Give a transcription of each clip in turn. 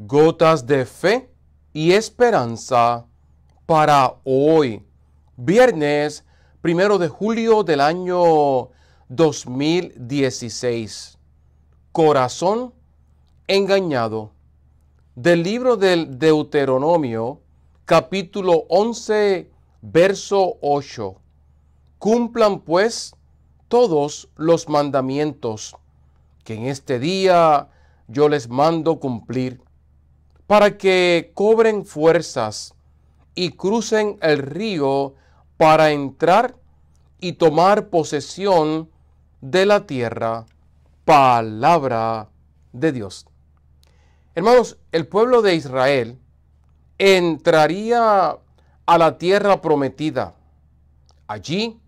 gotas de fe y esperanza para hoy, viernes primero de julio del año 2016. Corazón engañado. Del libro del Deuteronomio, capítulo 11, verso 8. Cumplan pues todos los mandamientos que en este día yo les mando cumplir para que cobren fuerzas y crucen el río para entrar y tomar posesión de la tierra. Palabra de Dios. Hermanos, el pueblo de Israel entraría a la tierra prometida. Allí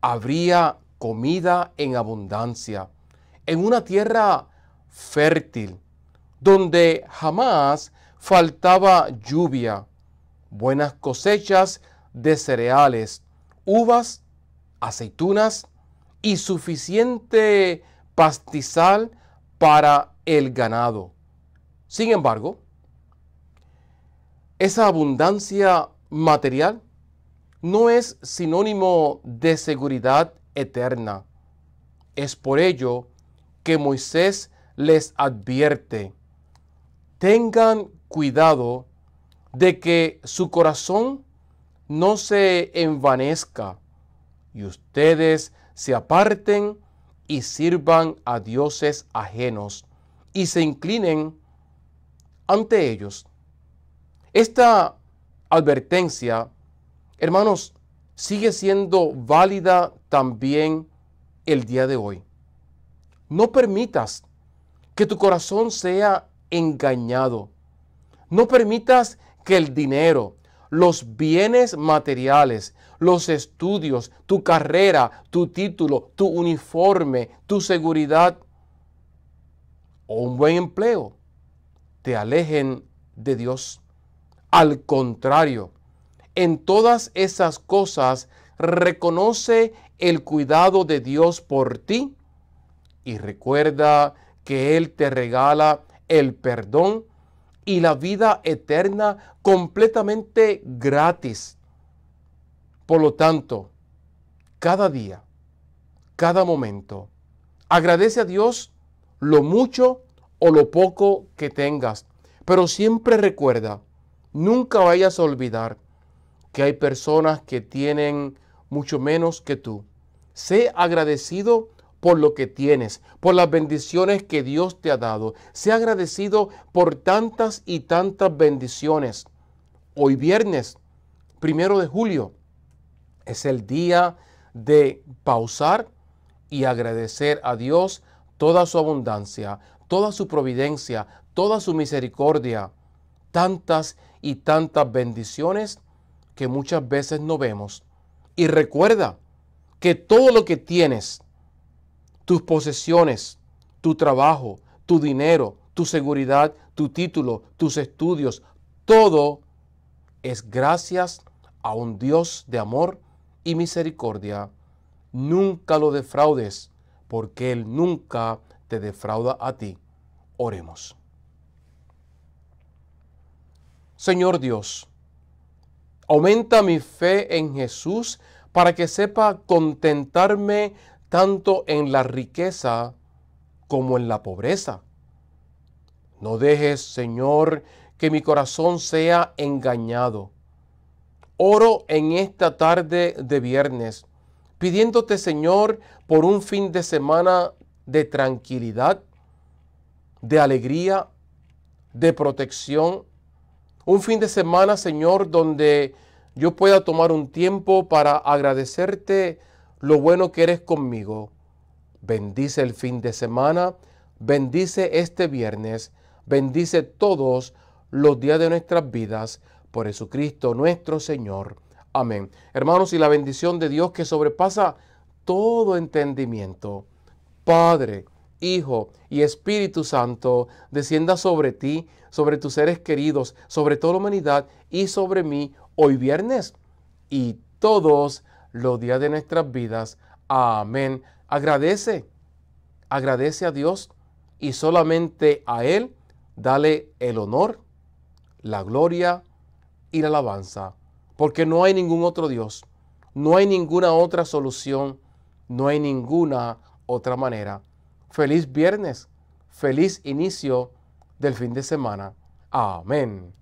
habría comida en abundancia, en una tierra fértil, donde jamás faltaba lluvia, buenas cosechas de cereales, uvas, aceitunas y suficiente pastizal para el ganado. Sin embargo, esa abundancia material no es sinónimo de seguridad eterna. Es por ello que Moisés les advierte, tengan cuidado de que su corazón no se envanezca y ustedes se aparten y sirvan a dioses ajenos y se inclinen ante ellos. Esta advertencia, hermanos, sigue siendo válida también el día de hoy. No permitas que tu corazón sea engañado no permitas que el dinero, los bienes materiales, los estudios, tu carrera, tu título, tu uniforme, tu seguridad o un buen empleo te alejen de Dios. Al contrario, en todas esas cosas reconoce el cuidado de Dios por ti y recuerda que Él te regala el perdón y la vida eterna completamente gratis. Por lo tanto, cada día, cada momento, agradece a Dios lo mucho o lo poco que tengas. Pero siempre recuerda, nunca vayas a olvidar que hay personas que tienen mucho menos que tú. Sé agradecido por lo que tienes, por las bendiciones que Dios te ha dado. Sea agradecido por tantas y tantas bendiciones. Hoy viernes, primero de julio, es el día de pausar y agradecer a Dios toda su abundancia, toda su providencia, toda su misericordia, tantas y tantas bendiciones que muchas veces no vemos. Y recuerda que todo lo que tienes, tus posesiones, tu trabajo, tu dinero, tu seguridad, tu título, tus estudios, todo es gracias a un Dios de amor y misericordia. Nunca lo defraudes, porque Él nunca te defrauda a ti. Oremos. Señor Dios, aumenta mi fe en Jesús para que sepa contentarme tanto en la riqueza como en la pobreza. No dejes, Señor, que mi corazón sea engañado. Oro en esta tarde de viernes, pidiéndote, Señor, por un fin de semana de tranquilidad, de alegría, de protección. Un fin de semana, Señor, donde yo pueda tomar un tiempo para agradecerte lo bueno que eres conmigo. Bendice el fin de semana, bendice este viernes, bendice todos los días de nuestras vidas por Jesucristo nuestro Señor. Amén. Hermanos, y la bendición de Dios que sobrepasa todo entendimiento, Padre, Hijo y Espíritu Santo, descienda sobre ti, sobre tus seres queridos, sobre toda la humanidad y sobre mí hoy viernes. Y todos los días de nuestras vidas. Amén. Agradece, agradece a Dios y solamente a Él dale el honor, la gloria y la alabanza, porque no hay ningún otro Dios, no hay ninguna otra solución, no hay ninguna otra manera. Feliz viernes, feliz inicio del fin de semana. Amén.